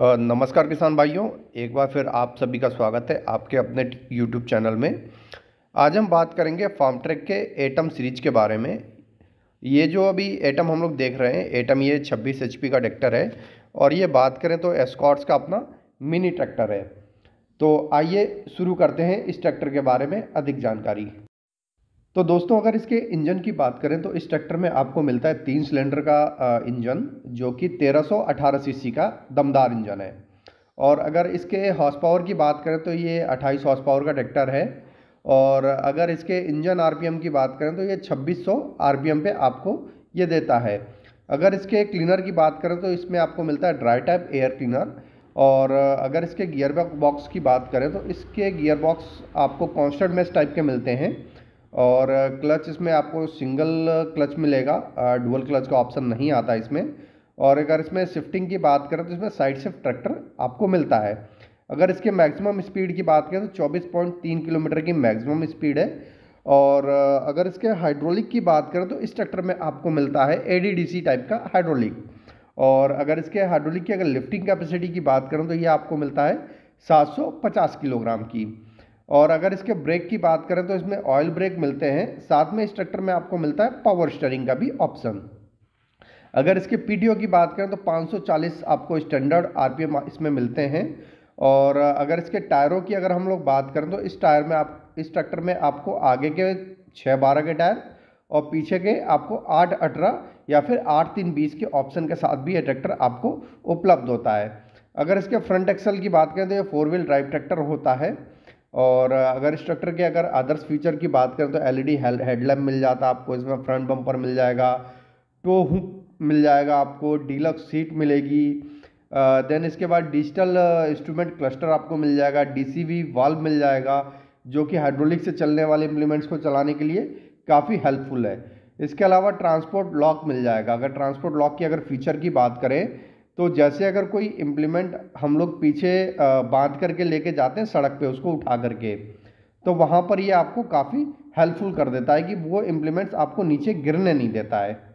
नमस्कार किसान भाइयों एक बार फिर आप सभी का स्वागत है आपके अपने यूट्यूब चैनल में आज हम बात करेंगे फार्म ट्रैक के एटम सीरीज के बारे में ये जो अभी एटम हम लोग देख रहे हैं एटम ये 26 एच का ट्रैक्टर है और ये बात करें तो एस्कॉट्स का अपना मिनी ट्रैक्टर है तो आइए शुरू करते हैं इस ट्रैक्टर के बारे में अधिक जानकारी तो दोस्तों अगर इसके इंजन की बात करें तो इस ट्रैक्टर में आपको मिलता है तीन सिलेंडर का इंजन जो कि 1318 सीसी का दमदार इंजन है और अगर इसके हॉर्स पावर की बात करें तो ये 28 हॉर्स पावर का ट्रैक्टर है और अगर इसके इंजन आरपीएम की बात करें तो ये 2600 आरपीएम पे आपको ये देता है अगर इसके क्लीनर की बात करें तो इसमें आपको मिलता है ड्राई टाइप एयर क्लीनर और अगर इसके गियर बॉक्स की बात करें तो इसके गियर बॉक्स आपको कॉन्स्टेंट मेस टाइप के मिलते हैं और क्लच इसमें आपको सिंगल क्लच मिलेगा डुअल क्लच का ऑप्शन नहीं आता इसमें और अगर इसमें शिफ्टिंग की बात करें तो इसमें साइड शिफ्ट ट्रैक्टर आपको मिलता है अगर इसके मैक्सिमम स्पीड की बात करें तो 24.3 किलोमीटर की मैक्सिमम स्पीड है और अगर इसके हाइड्रोलिक की बात करें तो इस ट्रैक्टर में आपको मिलता है ए टाइप का हाइड्रोलिक और अगर इसके हाइड्रोलिक की अगर लिफ्टिंग कैपेसिटी की बात करें तो ये आपको मिलता है सात किलोग्राम की और अगर इसके ब्रेक की बात करें तो इसमें ऑयल ब्रेक मिलते हैं साथ में इस ट्रैक्टर में आपको मिलता है पावर स्टरिंग का भी ऑप्शन अगर इसके पीटीओ की बात करें तो 540 आपको स्टैंडर्ड आरपीएम इसमें मिलते हैं और अगर इसके टायरों की अगर हम लोग बात करें तो इस टायर में आप इस ट्रैक्टर में आपको आगे के छः बारह के टायर और पीछे के आपको आठ अठारह या फिर आठ तीन बीस के ऑप्शन के साथ भी ये ट्रैक्टर आपको उपलब्ध होता है अगर इसके फ्रंट एक्सल की बात करें तो ये फोर व्हील ड्राइव ट्रैक्टर होता है और अगर इस ट्रैक्टर के अगर अदर्स फीचर की बात करें तो एलईडी हेडलैम्प e मिल जाता है आपको इसमें फ्रंट बम्पर मिल जाएगा टो तो हुक मिल जाएगा आपको डीलक्स सीट मिलेगी देन इसके बाद डिजिटल इंस्ट्रूमेंट क्लस्टर आपको मिल जाएगा डीसीवी वाल्व मिल जाएगा जो कि हाइड्रोलिक से चलने वाले इम्प्लीमेंट्स को चलाने के लिए काफ़ी हेल्पफुल है इसके अलावा ट्रांसपोर्ट लॉक मिल जाएगा अगर ट्रांसपोर्ट लॉक की अगर फीचर की बात करें तो जैसे अगर कोई इम्प्लीमेंट हम लोग पीछे बांध करके लेके जाते हैं सड़क पे उसको उठा करके तो वहाँ पर ये आपको काफ़ी हेल्पफुल कर देता है कि वो इम्प्लीमेंट्स आपको नीचे गिरने नहीं देता है